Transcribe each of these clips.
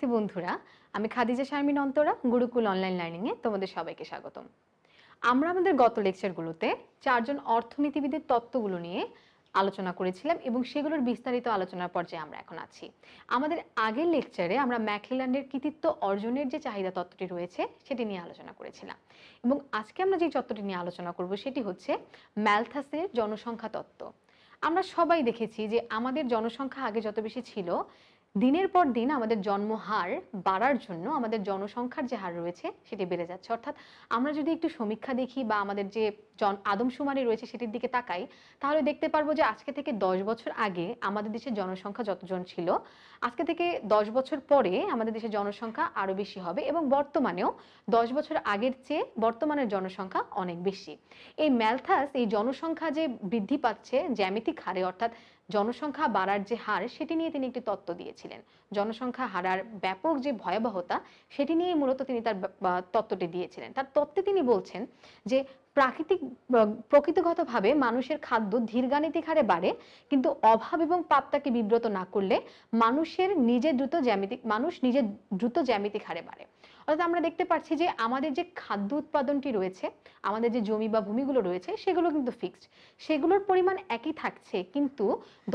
শিক্ষার্থী বন্ধুরা আমি খাদিজা শারমিন অন্তরা গুরুকুল অনলাইন লার্নিংয়ে তোমাদের সবাইকে স্বাগতম আমরা আমাদের গত লেকচারগুলোতে চারজন অর্থনীতিবিদের তত্ত্বগুলো নিয়ে আলোচনা করেছিলাম এবং সেগুলোর বিস্তারিত আলোচনার পর্যায়ে আমরা এখন আছি আমাদের আগের লেকচারে আমরা ম্যাকলিল্যান্ডের কৃতিত্ব অর্জনের যে চাহিদা তত্ত্বটি রয়েছে সেটি নিয়ে আলোচনা করেছিলাম এবং আজকে আমরা যে তত্ত্বটি নিয়ে আলোচনা করব সেটি হচ্ছে ম্যালথাসের জনসংখ্যা তত্ত্ব আমরা সবাই দেখেছি যে আমাদের জনসংখ্যা আগে যত বেশি ছিল দিনের পর দিন আমাদের জন্ম হার বাড়ার জন্য আমাদের জনসংখ্যার যে হার রয়েছে সেটি বেড়ে যাচ্ছে অর্থাৎ আমরা যদি একটু সমীক্ষা দেখি বা আমাদের যে জন আদমশুমারি রয়েছে সেটির দিকে তাকাই তাহলে দেখতে পারবো যে আজকে থেকে দশ বছর আগে আমাদের দেশের জনসংখ্যা যতজন ছিল আজকে থেকে দশ বছর পরে আমাদের দেশের জনসংখ্যা আরও বেশি হবে এবং বর্তমানেও দশ বছর আগের চেয়ে বর্তমানের জনসংখ্যা অনেক বেশি এই ম্যালথাস এই জনসংখ্যা যে বৃদ্ধি পাচ্ছে জ্যামিতিক হারে অর্থাৎ জনসংখ্যা বাড়ার যে হার সেটি নিয়ে তিনি একটি তত্ত্ব দিয়েছিলেন জনসংখ্যা হারার ব্যাপক যে ভয়াবহতা সেটি নিয়ে মূলত তিনি তার তত্ত্বটি দিয়েছিলেন তার তত্ত্বে তিনি বলছেন যে প্রাকৃতিক প্রকৃতিগতভাবে মানুষের খাদ্য ধীরগাণিতিক হারে বাড়ে কিন্তু অভাব এবং পাপটাকে বিব্রত না করলে মানুষের নিজে দ্রুত জ্যামিতিক মানুষ নিজের দ্রুত জ্যামিতিক হারে বাড়ে অর্থাৎ আমরা দেখতে পাচ্ছি যে আমাদের যে খাদ্য উৎপাদনটি রয়েছে আমাদের যে জমি বা ভূমিগুলো রয়েছে সেগুলো কিন্তু ফিক্সড সেগুলোর পরিমাণ একই থাকছে কিন্তু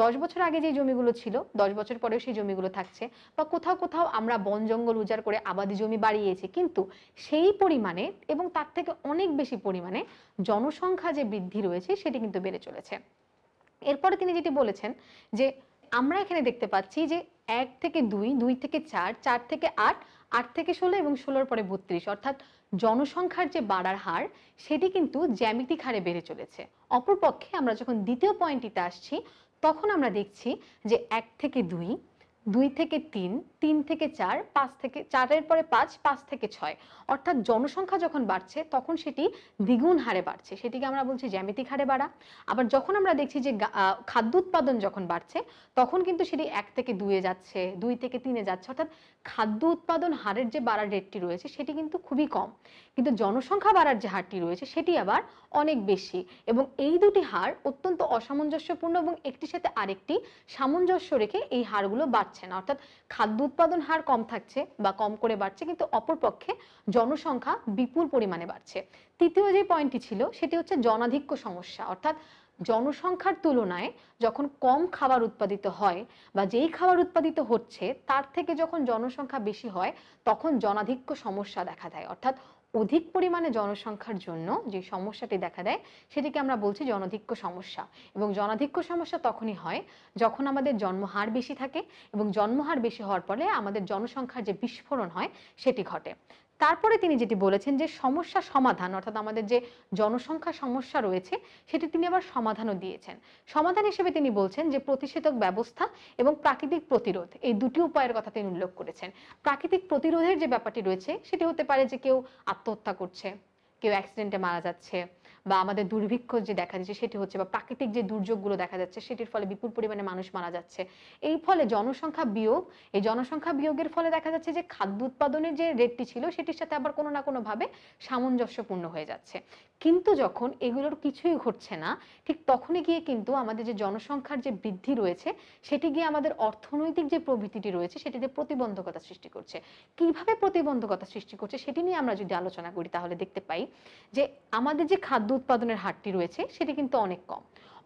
দশ বছর আগে যে জমিগুলো ছিল দশ বছর পরেও সেই জমিগুলো থাকছে বা কোথাও কোথাও আমরা বন জঙ্গল উজাড় করে আবাদি জমি বাড়িয়েছি কিন্তু সেই পরিমাণে এবং তার থেকে অনেক বেশি পরিমাণে জনসংখ্যা যে বৃদ্ধি রয়েছে সেটি কিন্তু বেড়ে চলেছে এরপরে তিনি যেটি বলেছেন যে আমরা এখানে দেখতে পাচ্ছি যে এক থেকে দুই দুই থেকে চার চার থেকে আট আট থেকে ষোলো এবং ষোলোর পরে বত্রিশ অর্থাৎ জনসংখ্যার যে বাড়ার হার সেটি কিন্তু জ্যামিতিক হারে বেড়ে চলেছে অপরপক্ষে আমরা যখন দ্বিতীয় পয়েন্টটিতে আসছি তখন আমরা দেখছি যে এক থেকে দুই দুই থেকে তিন তিন থেকে চার পাঁচ থেকে চারের পরে পাঁচ পাঁচ থেকে ছয় অর্থাৎ জনসংখ্যা যখন বাড়ছে তখন সেটি দ্বিগুণ হারে বাড়ছে সেটিকে আমরা বলছি জ্যামিতিক হারে বাড়া আবার যখন আমরা দেখছি যে খাদ্য উৎপাদন যখন বাড়ছে তখন কিন্তু সেটি এক থেকে দুয়ে যাচ্ছে দুই থেকে তিনে যাচ্ছে অর্থাৎ খাদ্য উৎপাদন হারের যে বাড়ার রেটটি রয়েছে সেটি কিন্তু খুবই কম কিন্তু জনসংখ্যা বাড়ার যে হারটি রয়েছে সেটি আবার অনেক বেশি এবং এই দুটি হার অত্যন্ত অসামঞ্জস্যপূর্ণ এবং একটির সাথে আরেকটি সামঞ্জস্য রেখে এই হারগুলো বাড়ছে বাড়ছে না অর্থাৎ খাদ্য উৎপাদন হার কম থাকছে বা কম করে বাড়ছে কিন্তু অপরপক্ষে জনসংখ্যা বিপুল পরিমাণে বাড়ছে তৃতীয় যে পয়েন্টটি ছিল সেটি হচ্ছে জনাধিক্য সমস্যা অর্থাৎ জনসংখ্যার তুলনায় যখন কম খাবার উৎপাদিত হয় বা যেই খাবার উৎপাদিত হচ্ছে তার থেকে যখন জনসংখ্যা বেশি হয় তখন জনাধিক্য সমস্যা দেখা দেয় অর্থাৎ অধিক পরিমাণে জনসংখ্যার জন্য যে সমস্যাটি দেখা দেয় সেটিকে আমরা বলছি জনাধিক্য সমস্যা এবং জনাধিক্য সমস্যা তখনই হয় যখন আমাদের জন্মহার বেশি থাকে এবং জন্মহার বেশি হওয়ার ফলে আমাদের জনসংখ্যার যে বিস্ফোরণ হয় সেটি ঘটে তারপরে তিনি যেটি বলেছেন যে সমস্যা সমাধান অর্থাৎ আমাদের যে জনসংখ্যা সমস্যা রয়েছে সেটি তিনি আবার সমাধানও দিয়েছেন সমাধান হিসেবে তিনি বলছেন যে প্রতিষেধক ব্যবস্থা এবং প্রাকৃতিক প্রতিরোধ এই দুটি উপায়ের কথা তিনি উল্লেখ করেছেন প্রাকৃতিক প্রতিরোধের যে ব্যাপারটি রয়েছে সেটি হতে পারে যে কেউ আত্মহত্যা করছে কেউ অ্যাক্সিডেন্টে মারা যাচ্ছে বা আমাদের দুর্ভিক্ষ যে দেখা যাচ্ছে সেটি হচ্ছে বা প্রাকৃতিক যে দুর্যোগগুলো দেখা যাচ্ছে সেটির ফলে বিপুল পরিমাণে মানুষ মারা যাচ্ছে এই ফলে জনসংখ্যা বিয়োগ এই জনসংখ্যা বিয়োগের ফলে দেখা যাচ্ছে যে খাদ্য উৎপাদনের যে রেটটি ছিল সেটির সাথে আবার কোনো না কোনোভাবে সামঞ্জস্যপূর্ণ হয়ে যাচ্ছে কিন্তু যখন এগুলোর কিছুই ঘটছে না ঠিক তখনই গিয়ে কিন্তু আমাদের যে জনসংখ্যার যে বৃদ্ধি রয়েছে সেটি গিয়ে আমাদের অর্থনৈতিক যে প্রবৃত্তিটি রয়েছে সেটিতে প্রতিবন্ধকতা সৃষ্টি করছে কিভাবে প্রতিবন্ধকতা সৃষ্টি করছে সেটি নিয়ে আমরা যদি আলোচনা করি তাহলে দেখতে পাই যে আমাদের যে খাদ্য খাদ্য উৎপাদনের হারটি রয়েছে সেটি কিন্তু অনেক কম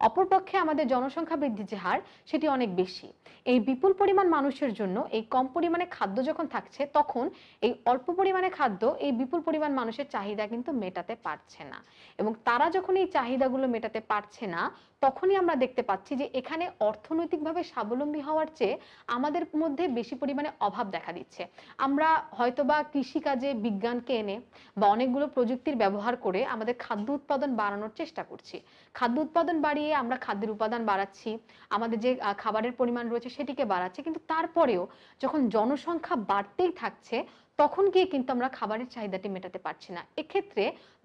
অপরপক্ষে আমাদের জনসংখ্যা বৃদ্ধির যে হার সেটি অনেক বেশি এই বিপুল পরিমাণ মানুষের জন্য এই কম পরিমাণে খাদ্য যখন থাকছে তখন এই অল্প পরিমাণে খাদ্য এই বিপুল পরিমাণ মানুষের চাহিদা কিন্তু মেটাতে পারছে না এবং তারা যখন এই চাহিদাগুলো মেটাতে পারছে না তখনই আমরা দেখতে পাচ্ছি যে এখানে অর্থনৈতিকভাবে স্বাবলম্বী হওয়ার চেয়ে আমাদের মধ্যে বেশি পরিমাণে অভাব দেখা দিচ্ছে আমরা হয়তোবা কৃষিকাজে বিজ্ঞানকে এনে বা অনেকগুলো প্রযুক্তির ব্যবহার করে আমাদের খাদ্য উৎপাদন বাড়ানোর চেষ্টা করছি খাদ্য উৎপাদন বাড়িয়ে দিয়ে আমরা খাদ্যের উপাদান বাড়াচ্ছি আমাদের যে খাবারের পরিমাণ রয়েছে সেটিকে বাড়াচ্ছে কিন্তু তারপরেও যখন জনসংখ্যা বাড়তেই থাকছে তখন গিয়ে কিন্তু আমরা খাবারের চাহিদাটি মেটাতে পারছি না এক্ষেত্রে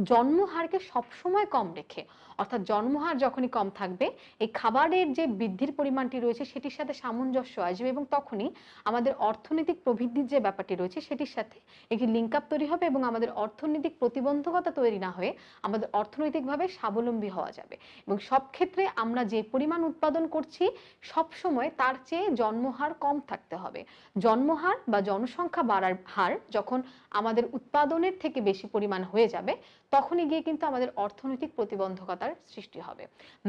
জন্মহারকে সবসময় কম রেখে অর্থাৎ জন্মহার যখনই কম থাকবে এই খাবারের যে বৃদ্ধির পরিমাণটি রয়েছে সেটির সাথে সামঞ্জস্য আসবে এবং তখনই আমাদের অর্থনৈতিক প্রবৃদ্ধির যে ব্যাপারটি রয়েছে সেটির সাথে একটি লিঙ্ক আপ তৈরি হবে এবং আমাদের অর্থনৈতিক প্রতিবন্ধকতা তৈরি না হয়ে আমাদের অর্থনৈতিকভাবে স্বাবলম্বী হওয়া যাবে এবং সব ক্ষেত্রে আমরা যে পরিমাণ উৎপাদন করছি সব সময় তার চেয়ে জন্মহার কম থাকতে হবে জন্মহার বা জনসংখ্যা বাড়ার হার যখন আমাদের উৎপাদনের থেকে বেশি পরিমাণ হয়ে যাবে তখনই গিয়ে কিন্তু আমাদের অর্থনৈতিক প্রতিবন্ধকতার সৃষ্টি হবে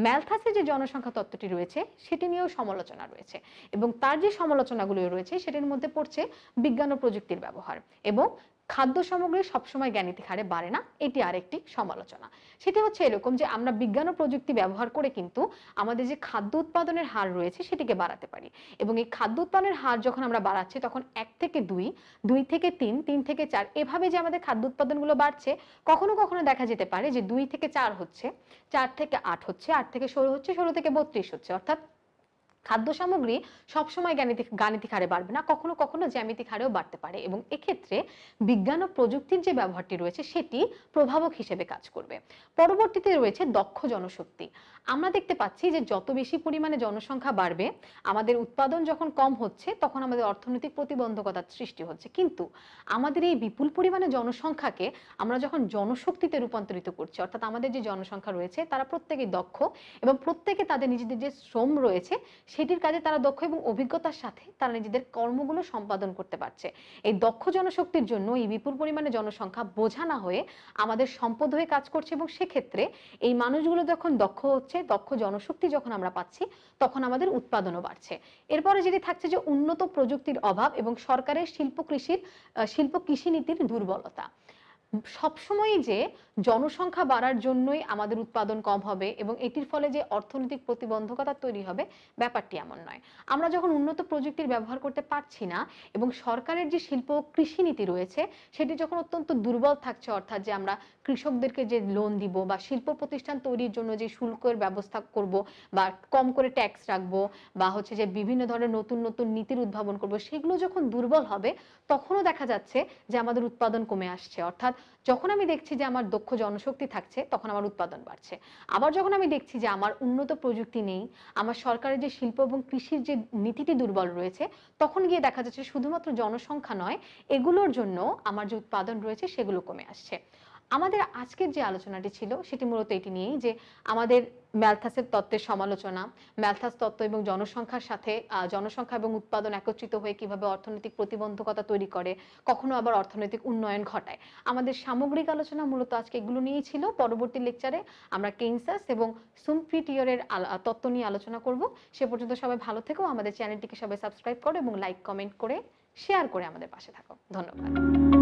ম্যালথাসের যে জনসংখ্যা তত্ত্বটি রয়েছে সেটি নিয়েও সমালোচনা রয়েছে এবং তার যে সমালোচনাগুলো রয়েছে সেটির মধ্যে পড়ছে বিজ্ঞান ও প্রযুক্তির ব্যবহার এবং খাদ্য সামগ্রী সবসময় জ্ঞানীতিক হারে বাড়ে না এটি আরেকটি সমালোচনা সেটি হচ্ছে এরকম যে আমরা বিজ্ঞান ও প্রযুক্তি ব্যবহার করে কিন্তু আমাদের যে খাদ্য উৎপাদনের হার রয়েছে সেটিকে বাড়াতে পারি এবং এই খাদ্য উৎপাদনের হার যখন আমরা বাড়াচ্ছি তখন এক থেকে দুই দুই থেকে তিন তিন থেকে চার এভাবে যে আমাদের খাদ্য উৎপাদনগুলো বাড়ছে কখনো কখনো দেখা যেতে পারে যে দুই থেকে চার হচ্ছে চার থেকে আট হচ্ছে আট থেকে ষোলো হচ্ছে ষোলো থেকে বত্রিশ হচ্ছে অর্থাৎ খাদ্য সামগ্রী সবসময় গাণিতিক গাণিতিক হারে বাড়বে না কখনো কখনো জ্যামিতিক হারেও বাড়তে পারে এবং এক্ষেত্রে বিজ্ঞান ও প্রযুক্তির যে ব্যবহারটি রয়েছে সেটি প্রভাবক হিসেবে কাজ করবে পরবর্তীতে রয়েছে দক্ষ জনশক্তি আমরা দেখতে পাচ্ছি যে যত বেশি পরিমাণে জনসংখ্যা বাড়বে আমাদের উৎপাদন যখন কম হচ্ছে তখন আমাদের অর্থনৈতিক প্রতিবন্ধকতার সৃষ্টি হচ্ছে কিন্তু আমাদের এই বিপুল পরিমাণে জনসংখ্যাকে আমরা যখন জনশক্তিতে রূপান্তরিত করছি অর্থাৎ আমাদের যে জনসংখ্যা রয়েছে তারা প্রত্যেকেই দক্ষ এবং প্রত্যেকে তাদের নিজেদের যে শ্রম রয়েছে সেটির কাজে তারা দক্ষ এবং অভিজ্ঞতার সাথে তারা নিজেদের কর্মগুলো সম্পাদন করতে পারছে এই দক্ষ জনশক্তির জন্য এই বিপুল পরিমাণে জনসংখ্যা বোঝা না হয়ে আমাদের সম্পদ হয়ে কাজ করছে এবং সেক্ষেত্রে এই মানুষগুলো যখন দক্ষ হচ্ছে দক্ষ জনশক্তি যখন আমরা পাচ্ছি তখন আমাদের উৎপাদনও বাড়ছে এরপরে যেটি থাকছে যে উন্নত প্রযুক্তির অভাব এবং সরকারের শিল্প কৃষির শিল্প কৃষি নীতির দুর্বলতা সবসময়ই যে জনসংখ্যা বাড়ার জন্যই আমাদের উৎপাদন কম হবে এবং এটির ফলে যে অর্থনৈতিক প্রতিবন্ধকতা তৈরি হবে ব্যাপারটি এমন নয় আমরা যখন উন্নত প্রযুক্তির ব্যবহার করতে পারছি না এবং সরকারের যে শিল্প কৃষি নীতি রয়েছে সেটি যখন অত্যন্ত দুর্বল থাকছে অর্থাৎ যে আমরা কৃষকদেরকে যে লোন দিব বা শিল্প প্রতিষ্ঠান তৈরির জন্য যে শুল্কের ব্যবস্থা করব বা কম করে ট্যাক্স রাখবো বা হচ্ছে যে বিভিন্ন ধরনের নতুন নতুন নীতির উদ্ভাবন করব সেগুলো যখন দুর্বল হবে তখনও দেখা যাচ্ছে যে আমাদের উৎপাদন কমে আসছে অর্থাৎ যখন আমি দেখছি যে আমার দক্ষ জনশক্তি থাকছে তখন আমার উৎপাদন বাড়ছে আবার যখন আমি দেখছি যে আমার উন্নত প্রযুক্তি নেই আমার সরকারের যে শিল্প এবং কৃষির যে নীতিটি দুর্বল রয়েছে তখন গিয়ে দেখা যাচ্ছে শুধুমাত্র জনসংখ্যা নয় এগুলোর জন্য আমার যে উৎপাদন রয়েছে সেগুলো কমে আসছে আমাদের আজকের যে আলোচনাটি ছিল সেটি মূলত এটি নিয়েই যে আমাদের ম্যালথাসের তত্ত্বের সমালোচনা ম্যালথাস তত্ত্ব এবং জনসংখ্যার সাথে জনসংখ্যা এবং উৎপাদন একত্রিত হয়ে কিভাবে অর্থনৈতিক প্রতিবন্ধকতা তৈরি করে কখনো আবার অর্থনৈতিক উন্নয়ন ঘটায় আমাদের সামগ্রিক আলোচনা মূলত আজকে এগুলো নিয়েই ছিল পরবর্তী লেকচারে আমরা কেইনসাস এবং সুমফ্রিটিয়রের তত্ত্ব নিয়ে আলোচনা করব সে পর্যন্ত সবাই ভালো থেকো আমাদের চ্যানেলটিকে সবাই সাবস্ক্রাইব করো এবং লাইক কমেন্ট করে শেয়ার করে আমাদের পাশে থাকো ধন্যবাদ